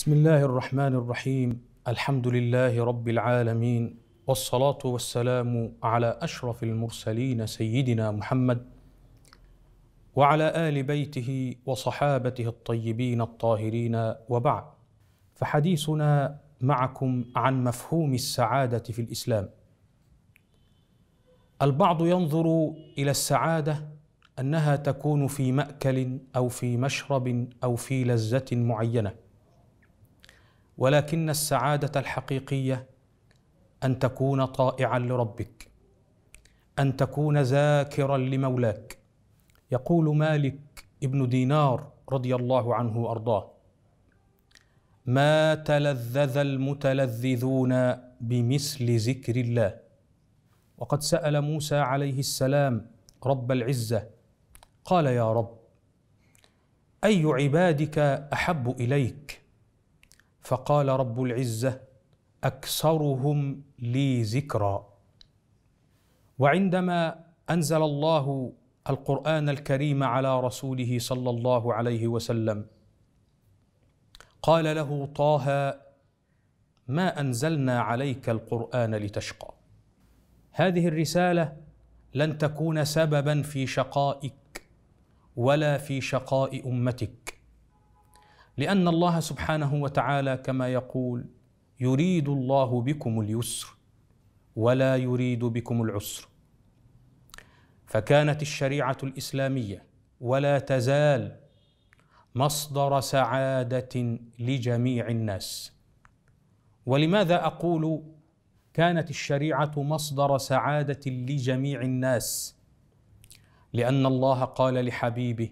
بسم الله الرحمن الرحيم الحمد لله رب العالمين والصلاه والسلام على اشرف المرسلين سيدنا محمد وعلى ال بيته وصحابته الطيبين الطاهرين وبعد فحديثنا معكم عن مفهوم السعاده في الاسلام البعض ينظر الى السعاده انها تكون في ماكل او في مشرب او في لذه معينه ولكن السعاده الحقيقيه ان تكون طائعا لربك ان تكون ذاكرا لمولاك يقول مالك ابن دينار رضي الله عنه وارضاه ما تلذذ المتلذذون بمثل ذكر الله وقد سال موسى عليه السلام رب العزه قال يا رب اي عبادك احب اليك فقال رب العزه اكثرهم لي ذكرا وعندما انزل الله القران الكريم على رسوله صلى الله عليه وسلم قال له طه ما انزلنا عليك القران لتشقى هذه الرساله لن تكون سببا في شقائك ولا في شقاء امتك لان الله سبحانه وتعالى كما يقول يريد الله بكم اليسر ولا يريد بكم العسر فكانت الشريعه الاسلاميه ولا تزال مصدر سعاده لجميع الناس ولماذا اقول كانت الشريعه مصدر سعاده لجميع الناس لان الله قال لحبيبه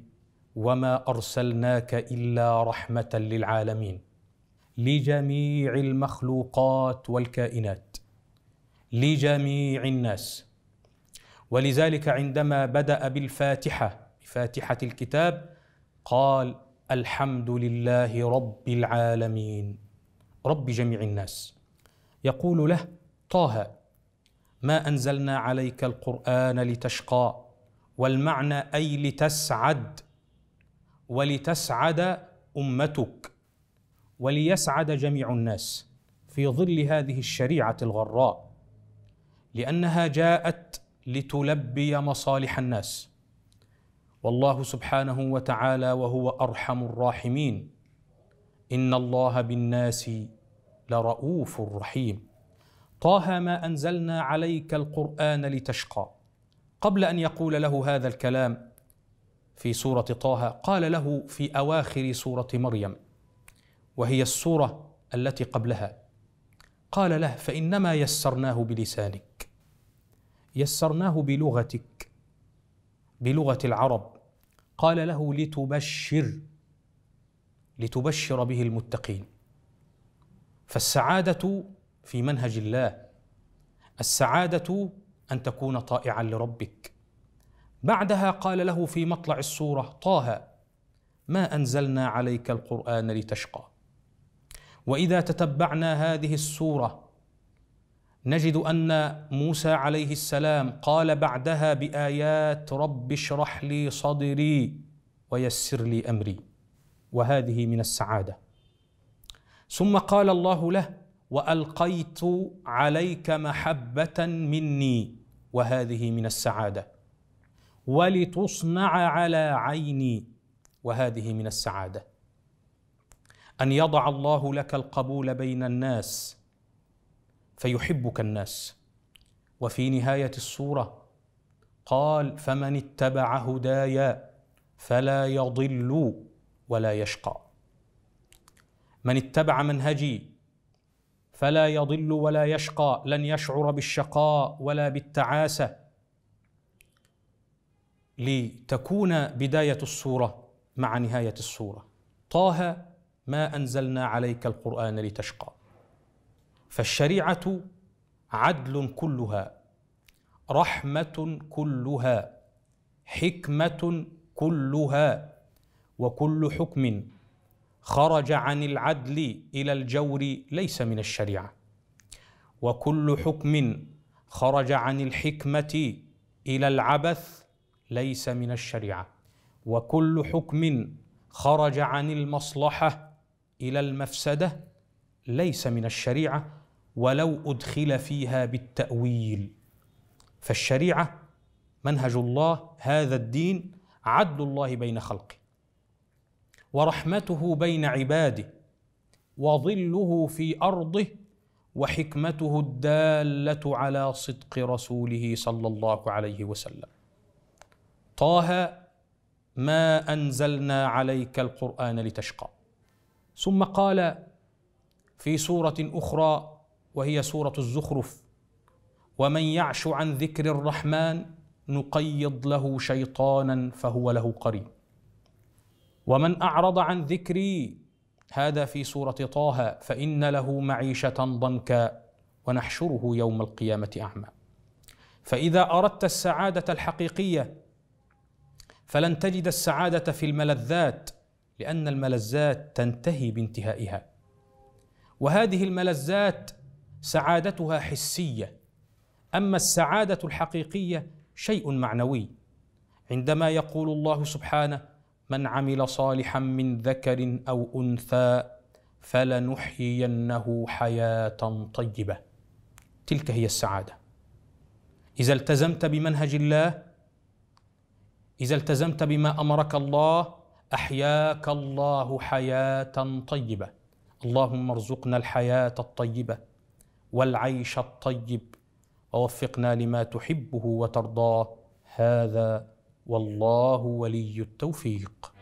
وما ارسلناك الا رحمه للعالمين لجميع المخلوقات والكائنات لجميع الناس ولذلك عندما بدا بالفاتحه فاتحه الكتاب قال الحمد لله رب العالمين رب جميع الناس يقول له طه ما انزلنا عليك القران لتشقى والمعنى اي لتسعد ولتسعد امتك وليسعد جميع الناس في ظل هذه الشريعه الغراء لانها جاءت لتلبي مصالح الناس والله سبحانه وتعالى وهو ارحم الراحمين ان الله بالناس لرؤوف رحيم طه ما انزلنا عليك القران لتشقى قبل ان يقول له هذا الكلام في سورة طه قال له في أواخر سورة مريم وهي السورة التي قبلها قال له فإنما يسرناه بلسانك يسرناه بلغتك بلغة العرب قال له لتبشر لتبشر به المتقين فالسعادة في منهج الله السعادة أن تكون طائعا لربك بعدها قال له في مطلع السوره طه ما انزلنا عليك القران لتشقى واذا تتبعنا هذه السوره نجد ان موسى عليه السلام قال بعدها بايات رب اشرح لي صدري ويسر لي امري وهذه من السعاده ثم قال الله له والقيت عليك محبه مني وهذه من السعاده ولتصنع على عيني وهذه من السعاده ان يضع الله لك القبول بين الناس فيحبك الناس وفي نهايه السوره قال فمن اتبع هداي فلا يضل ولا يشقى من اتبع منهجي فلا يضل ولا يشقى لن يشعر بالشقاء ولا بالتعاسه لتكون بدايه الصوره مع نهايه الصوره طه ما انزلنا عليك القران لتشقى فالشريعه عدل كلها رحمه كلها حكمه كلها وكل حكم خرج عن العدل الى الجور ليس من الشريعه وكل حكم خرج عن الحكمه الى العبث ليس من الشريعه وكل حكم خرج عن المصلحه الى المفسده ليس من الشريعه ولو ادخل فيها بالتاويل فالشريعه منهج الله هذا الدين عدل الله بين خلقه ورحمته بين عباده وظله في ارضه وحكمته الداله على صدق رسوله صلى الله عليه وسلم طه ما انزلنا عليك القران لتشقى ثم قال في سوره اخرى وهي سوره الزخرف ومن يعش عن ذكر الرحمن نقيض له شيطانا فهو له قرين ومن اعرض عن ذكري هذا في سوره طه فان له معيشه ضنكا ونحشره يوم القيامه اعمى فاذا اردت السعاده الحقيقيه فلن تجد السعاده في الملذات لان الملذات تنتهي بانتهائها وهذه الملذات سعادتها حسيه اما السعاده الحقيقيه شيء معنوي عندما يقول الله سبحانه من عمل صالحا من ذكر او انثى فلنحيينه حياه طيبه تلك هي السعاده اذا التزمت بمنهج الله اذا التزمت بما امرك الله احياك الله حياه طيبه اللهم ارزقنا الحياه الطيبه والعيش الطيب ووفقنا لما تحبه وترضاه هذا والله ولي التوفيق